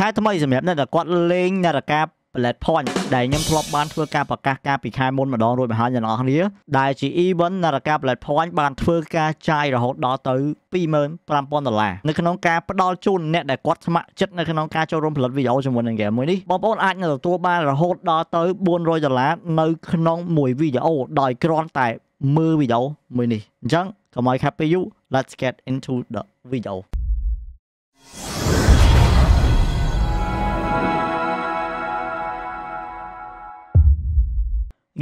ខែថ្មីសម្រាប់អ្នកដែលគាត់លេងនារកា Bullet Point ដែលខ្ញុំធ្លាប់បានធ្វើការប្រកាសការពីខែមុនម្ដងរួចបង្ហាញដល់អ្នកនរដែលជា event នារកា Bullet Point បានធ្វើការចាយរហូតដល់ទៅ25000ដុល្លារនៅក្នុងការផ្ដល់ជូនអ្នកដែលគាត់ស្ម័គ្រចិត្តនៅក្នុងការចូលរួមផលិតវីដេអូជាមួយនឹង game មួយនេះបងប្អូនអាចនឹងទទួលបានរហូតដល់ទៅ400ដុល្លារនៅក្នុងមួយវីដេអូដោយគ្រាន់តែមើលវីដេអូមួយនេះអញ្ចឹងកុំឲ្យខាត់ពេលយូ Let's get into the video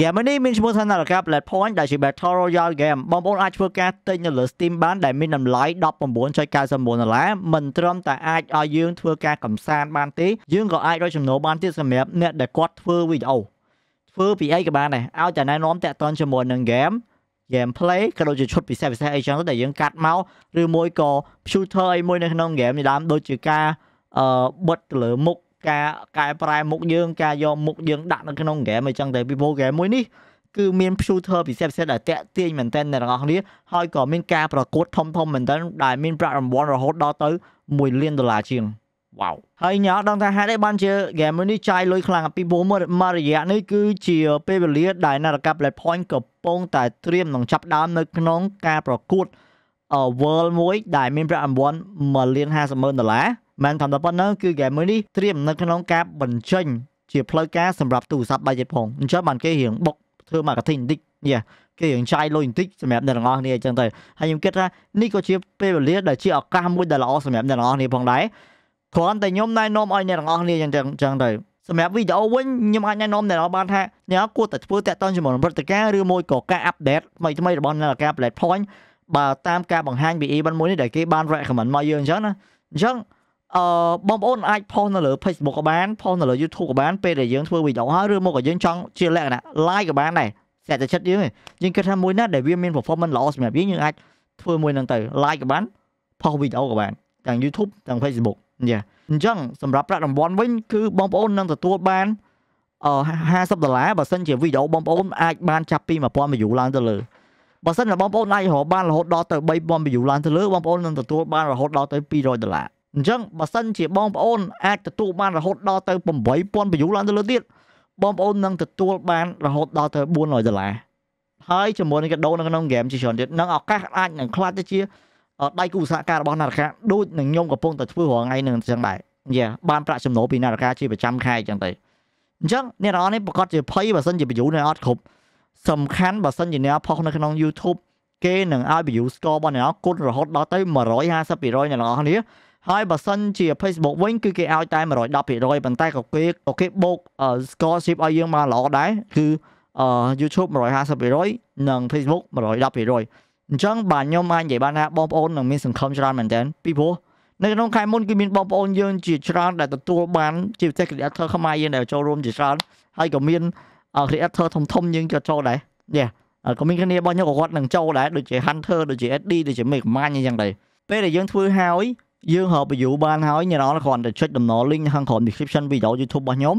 Game នេះមានឈ្មោះថា Naraka Blade Point ដែលជា Battle Royale game បងប្អូនអាចធ្វើការទិញនៅលើ Steam បានដែលមានតម្លៃ19.99ដុល្លារមិនត្រឹមតែអាចឲ្យយើងធ្វើការកំសាន្តបានទេយើងក៏អាចរកចំណូលបានទៀតសម្រាប់អ្នកដែលគាត់ធ្វើវីដេអូធ្វើពីអីក៏បានដែរឲ្យតែណែនាំតាក់ទងជាមួយនឹង game game play ក៏ដូចជាឈុតពិសេសពិសេសអីចឹងទៅដែលយើងកាត់មកឬមួយក៏ shooter អីមួយនៅក្នុង game នេះដើមដូចជាការអឺបិទទៅលើមុខការកែប្រែមុខយើងការយកមុខយើងដាក់នៅក្នុងហ្គេមអញ្ចឹងតែពីព្រោះហ្គេមមួយនេះគឺមាន shooter ពិសេសពិសេសដែលតាក់ទាញមែនទែនអ្នកទាំងអស់គ្នាហើយក៏មានការប្រកួតធំធំមែនទែនដែលមានប្រាក់រង្វាន់រហូតដល់ទៅ1លានដុល្លារជាង wow ហើយញ៉ាដឹងថាហេតុអីបានជា game នេះចាយលុយខ្លាំងពីព្រោះមួយរយៈនេះគឺជា ពេលវេលាដែលនារកា Black Point កំពុងតែត្រៀមនឹងចាប់ដើមនៅក្នុង ការប្រកួត World មួយ ដែលមានប្រាក់រង្វាន់1លាន50ម៉ឺនដុល្លារមិនត្រឹមតែប៉ុណ្ណឹងគឺហ្គេមមួយនេះត្រៀមនៅក្នុងការបញ្ចេញជាផ្លូវការសម្រាប់ទូរស័ព្ទដៃទៀតផងអញ្ចឹងបានគេរៀងបុកធ្វើ marketing បន្តិចយ៉ាគេរៀងចាយលុយបន្តិចសម្រាប់អ្នកទាំងអស់គ្នាអញ្ចឹងទៅហើយខ្ញុំគិតថានេះក៏ជាពេលវេលាដែលជាឱកាសមួយដែលល្អសម្រាប់អ្នកទាំងអស់គ្នាផងដែរគ្រាន់តែខ្ញុំណែនាំឲ្យអ្នកទាំងអស់គ្នាអញ្ចឹងអញ្ចឹងទៅសម្រាប់វីដេអូវិញខ្ញុំអាចណែនាំអ្នកនរបានថាអ្នកគួរតែធ្វើតាក់ទងជាមួយនឹងព្រឹត្តិការណ៍ឬមួយក៏ការអាប់ដេតថ្មីថ្មីរបស់អ្នកការ platform បើតាមការបង្ហាញពី event មួយនេះដែលគេបាន recommend មកយើងអញ្ចឹងណាអញ្ចឹងអឺបងប្អូនអាចផុសនៅលើ Facebook ក៏បានផុសនៅលើ YouTube ក៏បានពេលដែលយើងធ្វើវីដេអូហើយឬមកក៏យើងចង់ជាលក្ខណៈ live ក៏បានដែរស្រាប់តែចិត្តយើងយើងគិតថាមួយណាដែលវាមាន performance ល្អសម្រាប់យើងយើងអាចធ្វើមួយនឹងទៅ live ក៏បានផុសវីដេអូក៏បានទាំង YouTube ទាំង Facebook យ៉ាអញ្ចឹង សម្រាប់ប្រាក់រង្វាន់វិញគឺបងប្អូននឹងទទួលបាន50ដុល្លារបើសិនជាវីដេអូបងប្អូនអាចបានចាប់ពី1000 view ឡើងទៅលើបើសិនជាបងប្អូនអាចរកបានរហូតដល់ទៅ3000 view ឡើងទៅលើបងប្អូននឹងទទួលបានរហូតដល់ទៅ200ដុល្លារអញ្ចឹងបើសិនជាបងប្អូនអាចទទួលបានរហូតដល់ទៅ8000 view ឡើងទៅលើទៀតបងប្អូននឹងទទួលបានរហូតដល់ទៅ400ដុល្លារហើយជាមួយនឹងកាដូនៅក្នុងហ្គេមជាច្រើនទៀតនឹងឱកាសអាចនឹងខ្លាចទៅជាដៃគូឧស្សាហកម្មរបស់នារកាដូចនឹងខ្ញុំកំពុងតែធ្វើរាល់ថ្ងៃនឹងអញ្ចឹងដែរយ៉ាបានប្រាក់ចំណូលពីនារកាជាប្រចាំខែអញ្ចឹងទៅអញ្ចឹងអ្នកនរនេះប្រកាសជាភ័យបើសិនជា view នៅអត់គ្រប់សំខាន់បើសិនជាអ្នកផុសនៅក្នុង YouTube គេនឹងឲ្យ view score របស់អ្នកគុណរហូតដល់ទៅ150%អ្នកនរនេះហើយបើសិនជា Facebook វិញគឺគេឲ្យតែ110%ប៉ុន្តែក៏គេក៏គេបូក scholarship ឲ្យយើងមកល្អដែរគឺ YouTube 150%និង Facebook 110%អញ្ចឹងបាទខ្ញុំអាចនិយាយបានថាបងប្អូននឹងមានសង្ឃឹមច្រើនមែនទែនពីព្រោះនៅក្នុងខែមុនគឺមានបងប្អូនយើងជាច្រើនដែលទទួលបានជាពិសេស creator ខ្មែរយើងដែលចូលរួមជាច្រើនហើយក៏មាន creator ធំធំយើងក៏ចូលដែរយ៉ាក៏មានគ្នារបស់ខ្ញុំក៏គាត់នឹងចូលដែរដូចជា Hunter ដូចជា SD ដូចជា Megamind អញ្ចឹងដែរពេលដែលយើងធ្វើហើយយើងរក view បានហើយអ្នកនរគ្រាន់តែចុចដំណរ link ខាងក្រោម description វីដេអូ YouTube របស់ខ្ញុំ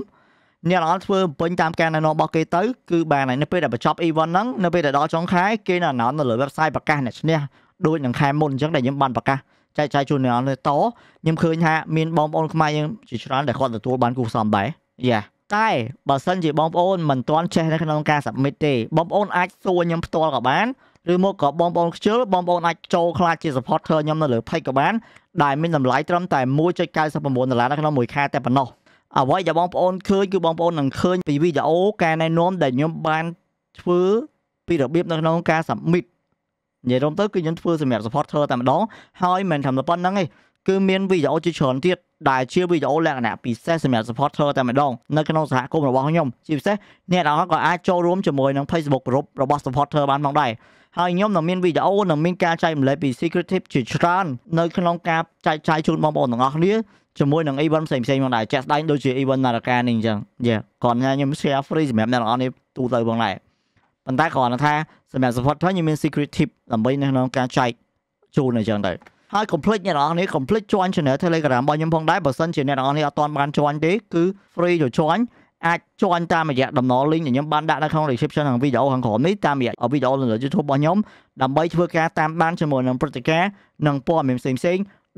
អ្នកនរធ្វើបំពេញតាមការណែនាំរបស់គេទៅគឺបានហើយនៅពេលដែលបញ្ចប់ event ហ្នឹងនៅពេលដែលដល់ចុងខែគេនឹង announce នៅលើ website ប្រកាសអ្នកឈ្នះដូចនឹងខែមុនអញ្ចឹងដែលខ្ញុំបានប្រកាសចែកចាយជូនអ្នកនរនៅតខ្ញុំឃើញថាមានបងប្អូនខ្មែរយើងជាច្រើនដែលគាត់ទទួលបានគូសំដែរយ៉ាតែបើសិនជាបងប្អូនមិនទាន់ចេះនៅក្នុងការ submit ទេបងប្អូនអាចសួរខ្ញុំផ្ទាល់ក៏បានឬមកក៏បងប្អូនខ្ជិលបងប្អូនអាចចូលខ្លាចជា supporter ខ្ញុំនៅលើ page ក៏បានដែលមានតម្លៃត្រឹមតែ1.99ដុល្លារនៅក្នុងមួយខែតែប៉ុណ្ណោះអ្វីដែលបងប្អូនឃើញគឺបងប្អូននឹងឃើញពីវីដេអូការណែនាំដែលខ្ញុំបានធ្វើពីរបៀបនៅក្នុងការ submit និយាយរួមទៅគឺខ្ញុំធ្វើសម្រាប់ supporter តែម្ដងហើយមិនត្រឹមតែប៉ុណ្្នឹងទេគឺមានវីដេអូជាច្រើនទៀតដែលជាវីដេអូលក្ខណៈពិសេសសម្រាប់ supporter តែម្ដងនៅក្នុងសហគមន៍របស់ខ្ញុំជាពិសេសអ្នកទាំងអស់ក៏អាចចូលរួមជាមួយនឹង Facebook group របស់ supporter បានផងដែរហើយខ្ញុំនឹងមានវីដេអូនិងមានការចែករំលែកពី secret tip ជាច្រើននៅក្នុងការចែកចាយជូនបងប្អូនទាំងអស់គ្នាជាមួយនឹង event ផ្សេងផ្សេងផងដែរជាក់ស្ដែងដូចជា event នារកានេះអញ្ចឹងយេគ្រាន់តែខ្ញុំ share free សម្រាប់អ្នកទាំងអស់នេះទូទៅផងដែរប៉ុន្តែគ្រាន់តែថាសម្រាប់ support ខ្ញុំមាន secret tip ដើម្បីនៅក្នុងការចែកជូនអញ្ចឹងទៅហើយកុំភ្លេចអ្នកនរនេះកុំភ្លេច join channel Telegram របស់ខ្ញុំផងដែរបើសិនជាអ្នកនរនេះអត់ទាន់បាន join ទេគឺ free to join អាច join តាមរយៈតំណ link ដែលខ្ញុំបានដាក់នៅក្នុង description ខាងវីដេអូខាងក្រោមនេះតាមរយៈវីដេអូនៅលើ YouTube របស់ខ្ញុំដើម្បីធ្វើការតាមដានជាមួយនឹងព្រឹត្តិការណ៍និងព័ត៌មានផ្សេងៗ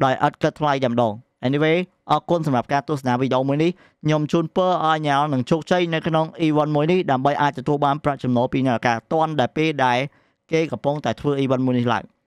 ដោយអត់កាត់ថ្លៃតែម្ដង Anyway អរគុណសម្រាប់ការទស្សនាវីដេអូមួយនេះខ្ញុំជូនពរឲ្យញ៉ាវនឹងជោគជ័យនៅក្នុង event មួយនេះដើម្បីអាចទទួលបានប្រាក់ចំណូលពីអ្នកការតាន់ដែលពេលដែលគេកំពុងតែធ្វើ event មួយនេះឡើង